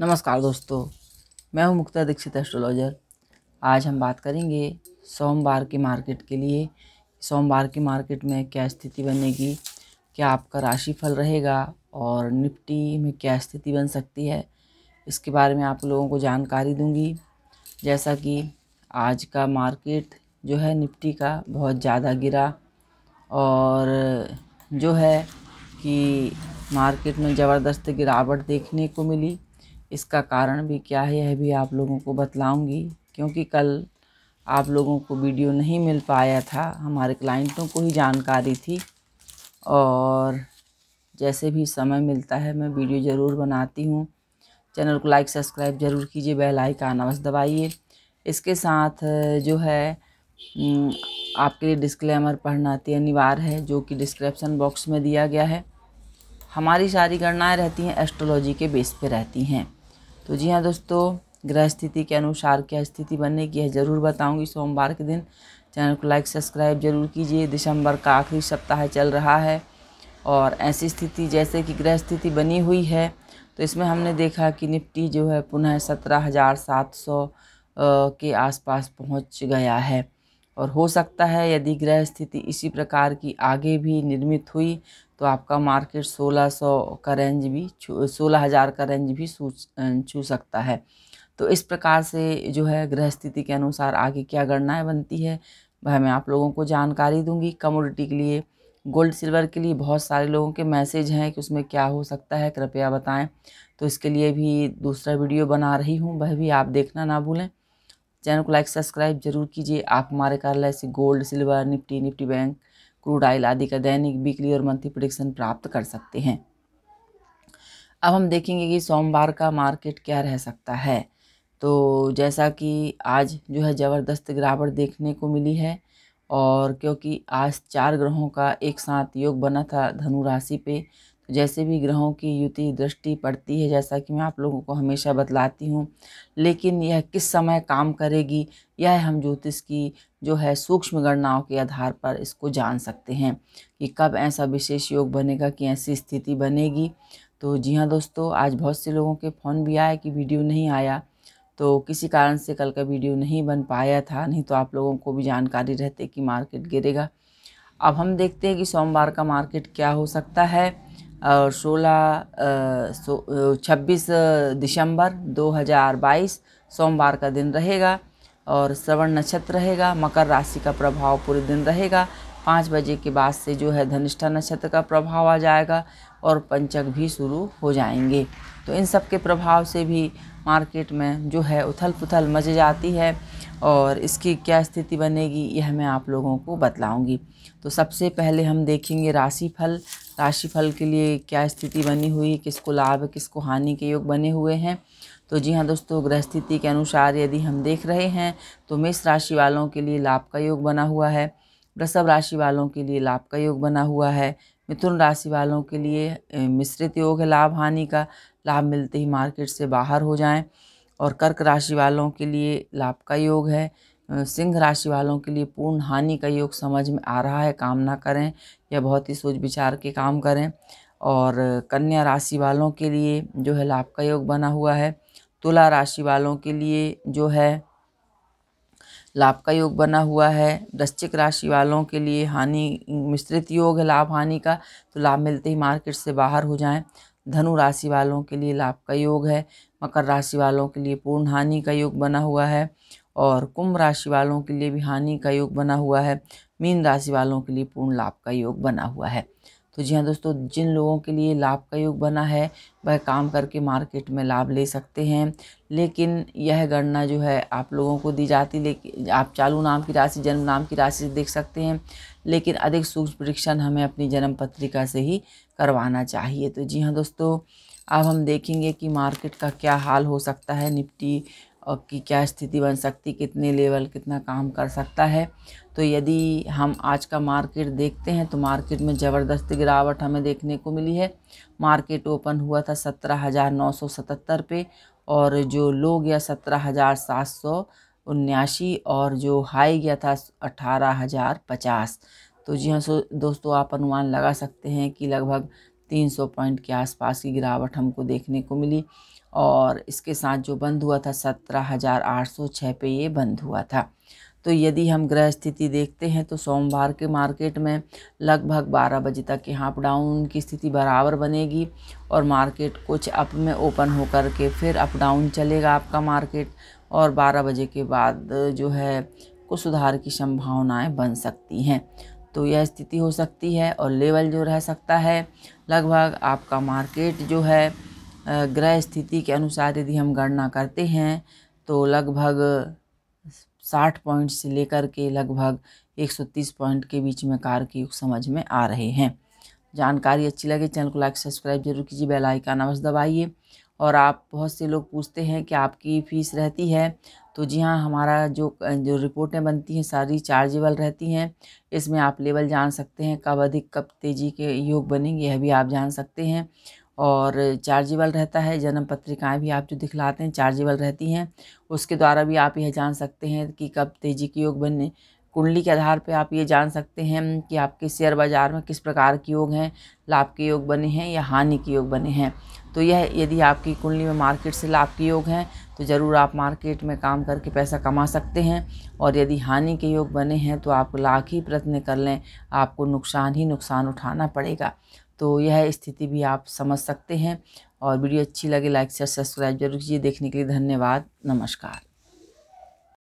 नमस्कार दोस्तों मैं हूं मुक्ता दीक्षित एस्ट्रोलॉजर आज हम बात करेंगे सोमवार की मार्केट के लिए सोमवार की मार्केट में क्या स्थिति बनेगी क्या आपका राशिफल रहेगा और निफ्टी में क्या स्थिति बन सकती है इसके बारे में आप लोगों को जानकारी दूंगी जैसा कि आज का मार्केट जो है निफ्टी का बहुत ज़्यादा गिरा और जो है कि मार्केट में ज़बरदस्त गिरावट देखने को मिली इसका कारण भी क्या है यह भी आप लोगों को बतलाऊंगी क्योंकि कल आप लोगों को वीडियो नहीं मिल पाया था हमारे क्लाइंटों को ही जानकारी थी और जैसे भी समय मिलता है मैं वीडियो ज़रूर बनाती हूँ चैनल को लाइक सब्सक्राइब ज़रूर कीजिए बेल आइकान अवश्य दबाइए इसके साथ जो है आपके लिए डिस्क्लेमर पढ़ना अति अनिवार्य है जो कि डिस्क्रिप्शन बॉक्स में दिया गया है हमारी सारी गणनाएं रहती हैं एस्ट्रोलॉजी के बेस पे रहती हैं तो जी हाँ दोस्तों ग्रह स्थिति के अनुसार क्या स्थिति बनने की है ज़रूर बताऊंगी सोमवार के दिन चैनल को लाइक सब्सक्राइब जरूर कीजिए दिसंबर का आखिरी सप्ताह चल रहा है और ऐसी स्थिति जैसे कि ग्रह स्थिति बनी हुई है तो इसमें हमने देखा कि निफ्टी जो है पुनः सत्रह हज़ार सात सौ के आसपास पहुंच गया है और हो सकता है यदि ग्रह स्थिति इसी प्रकार की आगे भी निर्मित हुई तो आपका मार्केट 1600 का रेंज भी सोलह हज़ार का रेंज भी अं, छू सकता है तो इस प्रकार से जो है ग्रह स्थिति के अनुसार आगे क्या गणनाएँ बनती है वह मैं आप लोगों को जानकारी दूंगी कमोडिटी के लिए गोल्ड सिल्वर के लिए बहुत सारे लोगों के मैसेज हैं कि उसमें क्या हो सकता है कृपया बताएं तो इसके लिए भी दूसरा वीडियो बना रही हूँ वह भी आप देखना ना भूलें चैनल को लाइक सब्सक्राइब जरूर कीजिए आप हमारे कार्यालय से gold silver Nifty Nifty bank crude oil आदि का दैनिक वीकली और मंथली प्रोडिक्शन प्राप्त कर सकते हैं अब हम देखेंगे कि सोमवार का मार्केट क्या रह सकता है तो जैसा कि आज जो है ज़बरदस्त गिरावट देखने को मिली है और क्योंकि आज चार ग्रहों का एक साथ योग बना था धनु राशि पे जैसे भी ग्रहों की युति दृष्टि पड़ती है जैसा कि मैं आप लोगों को हमेशा बतलाती हूँ लेकिन यह किस समय काम करेगी यह हम ज्योतिष की जो है सूक्ष्म गणनाओं के आधार पर इसको जान सकते हैं कि कब ऐसा विशेष योग बनेगा कि ऐसी स्थिति बनेगी तो जी हाँ दोस्तों आज बहुत से लोगों के फ़ोन भी आए कि वीडियो नहीं आया तो किसी कारण से कल का वीडियो नहीं बन पाया था नहीं तो आप लोगों को भी जानकारी रहती कि मार्केट गिरेगा अब हम देखते हैं कि सोमवार का मार्केट क्या हो सकता है और सोलह छब्बीस दिसंबर 2022 सोमवार का दिन रहेगा और श्रवण नक्षत्र रहेगा मकर राशि का प्रभाव पूरे दिन रहेगा पाँच बजे के बाद से जो है धनिष्ठा नक्षत्र का प्रभाव आ जाएगा और पंचक भी शुरू हो जाएंगे तो इन सब के प्रभाव से भी मार्केट में जो है उथल पुथल मच जाती है और इसकी क्या स्थिति बनेगी यह मैं आप लोगों को बतलाऊंगी तो सबसे पहले हम देखेंगे राशि फल राशिफल के लिए क्या स्थिति बनी हुई किसको लाभ है किसको हानि के योग बने हुए हैं तो जी हाँ दोस्तों ग्रह स्थिति के अनुसार यदि हम देख रहे हैं तो मेष राशि वालों के लिए लाभ का योग बना हुआ है वृषभ राशि वालों के लिए लाभ का योग बना हुआ है मिथुन राशि वालों के लिए मिश्रित योग है लाभ हानि का लाभ मिलते ही मार्केट से बाहर हो जाएं और कर्क राशि वालों के लिए लाभ का योग है सिंह राशि वालों के लिए पूर्ण हानि का योग समझ में आ रहा है काम ना करें या बहुत ही सोच विचार के काम करें और कन्या राशि वालों के लिए जो है लाभ का योग बना हुआ है तुला राशि वालों के लिए जो है लाभ का योग बना हुआ है वृश्चिक राशि वालों के लिए हानि मिश्रित योग है लाभ हानि का तो लाभ मिलते ही मार्केट से बाहर हो जाएं धनु राशि वालों के लिए लाभ का योग है मकर राशि वालों के लिए पूर्ण हानि का योग बना हुआ है और कुंभ राशि वालों के लिए भी हानि का योग बना हुआ है मीन राशि वालों के लिए पूर्ण लाभ का योग बना हुआ है तो जी हाँ दोस्तों जिन लोगों के लिए लाभ का योग बना है वह काम करके मार्केट में लाभ ले सकते हैं लेकिन यह गणना जो है आप लोगों को दी जाती लेकिन आप चालू नाम की राशि जन्म नाम की राशि देख सकते हैं लेकिन अधिक सूक्ष्म परीक्षण हमें अपनी जन्म पत्रिका से ही करवाना चाहिए तो जी हाँ दोस्तों अब हम देखेंगे कि मार्केट का क्या हाल हो सकता है निफ्टी और की क्या स्थिति बन सकती कितने लेवल कितना काम कर सकता है तो यदि हम आज का मार्केट देखते हैं तो मार्केट में ज़बरदस्त गिरावट हमें देखने को मिली है मार्केट ओपन हुआ था सत्रह हज़ार नौ सौ सतहत्तर पे और जो लो गया सत्रह हज़ार सात सौ उन्यासी और जो हाई गया था अठारह हज़ार पचास तो जी हाँ सो दोस्तों आप अनुमान लगा सकते हैं कि लगभग 300 पॉइंट के आसपास की गिरावट हमको देखने को मिली और इसके साथ जो बंद हुआ था सत्रह हज़ार आठ सौ छः पे ये बंद हुआ था तो यदि हम ग्रह स्थिति देखते हैं तो सोमवार के मार्केट में लगभग 12 बजे तक यहाँ अप डाउन की स्थिति बराबर बनेगी और मार्केट कुछ अप में ओपन होकर के फिर अप डाउन चलेगा आपका मार्केट और 12 बजे के बाद जो है कुछ सुधार की संभावनाएं बन सकती हैं तो यह स्थिति हो सकती है और लेवल जो रह सकता है लगभग आपका मार्केट जो है ग्रह स्थिति के अनुसार यदि हम गणना करते हैं तो लगभग साठ पॉइंट से लेकर के लगभग एक सौ तीस पॉइंट के बीच में कार की समझ में आ रहे हैं जानकारी अच्छी लगे चैनल को लाइक सब्सक्राइब जरूर कीजिए बेल आइकन अवश्य दबाइए और आप बहुत से लोग पूछते हैं कि आपकी फ़ीस रहती है तो जी हाँ हमारा जो जो रिपोर्टें बनती हैं सारी चार्जेबल रहती हैं इसमें आप लेवल जान सकते हैं कब अधिक कब तेज़ी के योग बनेंगे यह भी आप जान सकते हैं और चार्जेबल रहता है जन्म पत्रिकाएँ भी आप जो दिखलाते हैं चार्जेबल रहती हैं उसके द्वारा भी आप यह जान सकते हैं कि कब तेज़ी के योग बनने कुंडली के आधार पर आप ये जान सकते हैं कि आपके शेयर बाज़ार में किस प्रकार के योग हैं लाभ के योग बने हैं या हानि के योग बने हैं तो यह यदि आपकी कुंडली में मार्केट से लाभ के योग हैं तो ज़रूर आप मार्केट में काम करके पैसा कमा सकते हैं और यदि हानि के योग बने हैं तो आप लाख ही प्रयत्न कर लें आपको नुकसान ही नुकसान उठाना पड़ेगा तो यह स्थिति भी आप समझ सकते हैं और वीडियो अच्छी लगे लाइक शेयर सब्सक्राइब जरूर कीजिए देखने के लिए धन्यवाद नमस्कार